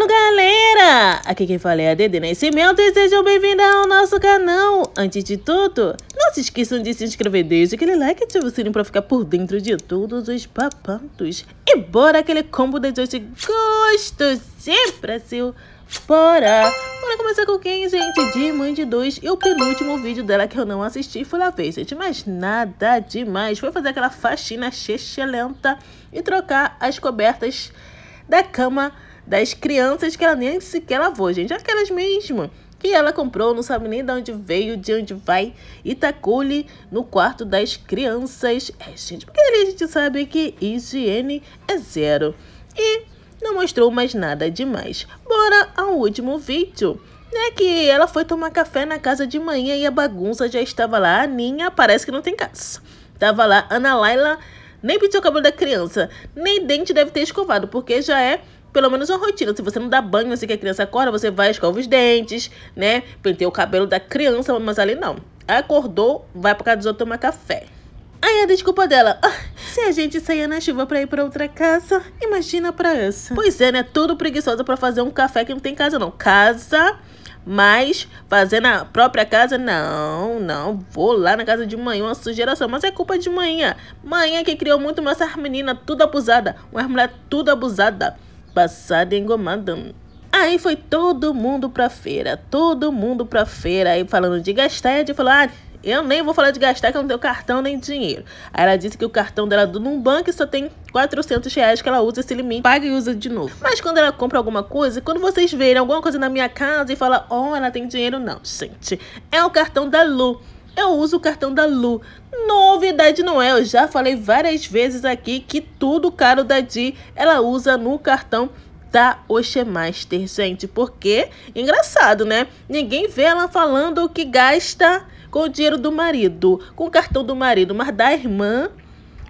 Fala galera! Aqui quem fala é a Dede Nascimento e sejam bem-vindos ao nosso canal! Antes de tudo, não se esqueçam de se inscrever, deixa aquele like e ativa o sininho pra ficar por dentro de todos os papantos. E bora aquele combo de hoje gostosinho, Brasil! Bora! Bora começar com quem, gente? De Mãe de 2 e o penúltimo vídeo dela que eu não assisti foi lá fez, gente. Mas nada demais. Foi fazer aquela faxina lenta e trocar as cobertas da cama das crianças que ela nem sequer lavou, gente. Aquelas mesmas que ela comprou, não sabe nem de onde veio, de onde vai, e tacou-lhe no quarto das crianças. É, gente, porque ali a gente sabe que higiene é zero. E não mostrou mais nada demais. Bora ao último vídeo. Né, que ela foi tomar café na casa de manhã e a bagunça já estava lá. A Ninha parece que não tem casa. Tava lá, Ana Laila nem pediu o cabelo da criança, nem dente deve ter escovado, porque já é pelo menos uma rotina. Se você não dá banho assim que a criança acorda, você vai, escova os dentes, né? Penteia o cabelo da criança, mas ali não. Acordou, vai pra casa dos outros tomar café. Aí é a desculpa dela, ah, se a gente sair na chuva pra ir pra outra casa, imagina pra essa. Pois é, né? Tudo preguiçosa pra fazer um café que não tem casa não. Casa, mas fazer na própria casa, não, não. Vou lá na casa de manhã, uma sujeira só. Mas é culpa de manhã. Manhã que criou muito essa meninas, tudo abusada. Uma mulher tudo abusada passada engomada. Aí foi todo mundo pra feira, todo mundo pra feira. Aí falando de gastar, de falou: ah, eu nem vou falar de gastar que eu não tenho cartão nem dinheiro. Aí ela disse que o cartão dela é do Numbank só tem 400 reais que ela usa esse limite, paga e usa de novo. Mas quando ela compra alguma coisa, quando vocês verem alguma coisa na minha casa e falam: oh, ela tem dinheiro, não, gente. É o cartão da Lu eu uso o cartão da Lu. Novidade não é, eu já falei várias vezes aqui que tudo caro da Di ela usa no cartão da Oxemaster, gente. Porque, engraçado, né? Ninguém vê ela falando que gasta com o dinheiro do marido, com o cartão do marido, mas da irmã...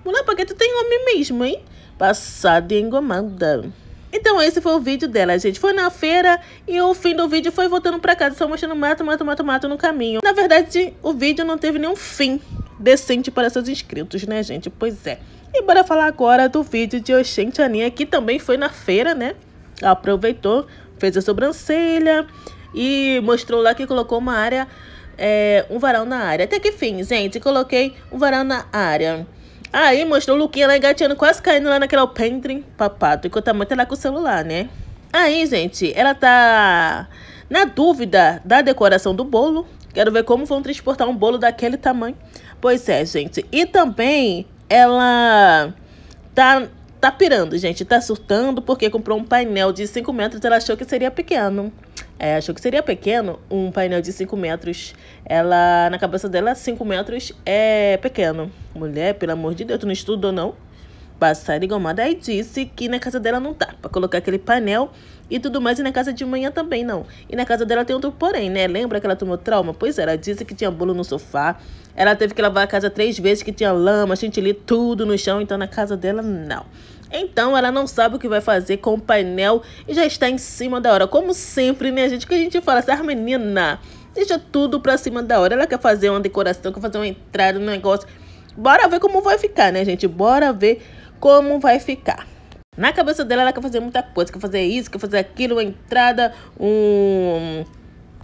Mulher, porque tu tem homem mesmo, hein? Passada e engomada. Então esse foi o vídeo dela, gente. Foi na feira e o fim do vídeo foi voltando pra casa, só mostrando mato, mato, mato, mato no caminho. Na verdade, o vídeo não teve nenhum fim decente para seus inscritos, né, gente? Pois é. E bora falar agora do vídeo de Oxente Aninha, que também foi na feira, né? Ela aproveitou, fez a sobrancelha e mostrou lá que colocou uma área, é, um varal na área. Até que fim, gente, coloquei um varal na área. Aí mostrou o Luquinha lá engatinhando, quase caindo lá naquela alpendre, papato, enquanto a mãe tá lá com o celular, né? Aí, gente, ela tá na dúvida da decoração do bolo. Quero ver como vão transportar um bolo daquele tamanho. Pois é, gente. E também ela tá, tá pirando, gente. Tá surtando porque comprou um painel de 5 metros e ela achou que seria pequeno é, achou que seria pequeno um painel de 5 metros. Ela, na cabeça dela, 5 metros é pequeno. Mulher, pelo amor de Deus, tu não estudou não? Passar engomada aí disse que na casa dela não tá pra colocar aquele painel e tudo mais, e na casa de manhã também não. E na casa dela tem outro porém, né? Lembra que ela tomou trauma? Pois é, ela disse que tinha bolo no sofá, ela teve que lavar a casa três vezes, que tinha lama, chantilly, tudo no chão, então na casa dela não. Então ela não sabe o que vai fazer com o painel e já está em cima da hora. Como sempre, né, gente? Que a gente fala, essa assim, ah, menina deixa tudo pra cima da hora. Ela quer fazer uma decoração, quer fazer uma entrada no um negócio. Bora ver como vai ficar, né, gente? Bora ver como vai ficar. Na cabeça dela, ela quer fazer muita coisa, quer fazer isso, quer fazer aquilo, uma entrada, um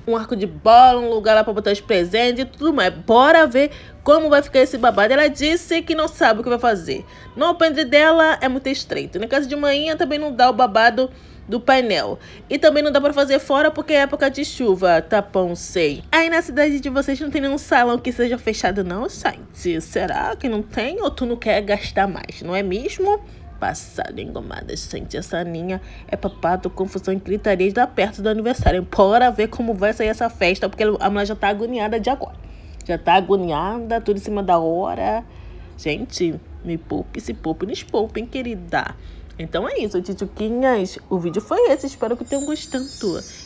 um arco de bola, um lugar lá para botar os presentes e tudo mais. Bora ver como vai ficar esse babado. Ela disse que não sabe o que vai fazer. No alpendre dela é muito estreito. Na casa de manhã também não dá o babado do painel. E também não dá para fazer fora porque é época de chuva, tapão tá sei. Aí na cidade de vocês não tem nenhum salão que seja fechado não, gente? Será que não tem? Ou tu não quer gastar mais, não é mesmo? Passado engomada, gente. Essa Aninha é papado, confusão e gritaria da perto do aniversário. Bora ver como vai sair essa festa, porque a mulher já tá agoniada de agora. Já tá agoniada, tudo em cima da hora. Gente, me poupe, se poupe, nos poupe, hein, querida? Então é isso, tituquinhas. O vídeo foi esse. Espero que tenham gostado.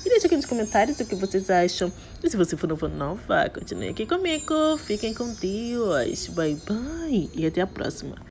E deixe aqui nos comentários o que vocês acham. E se você for novo nova, continue aqui comigo. Fiquem com Deus. Bye, bye. E até a próxima.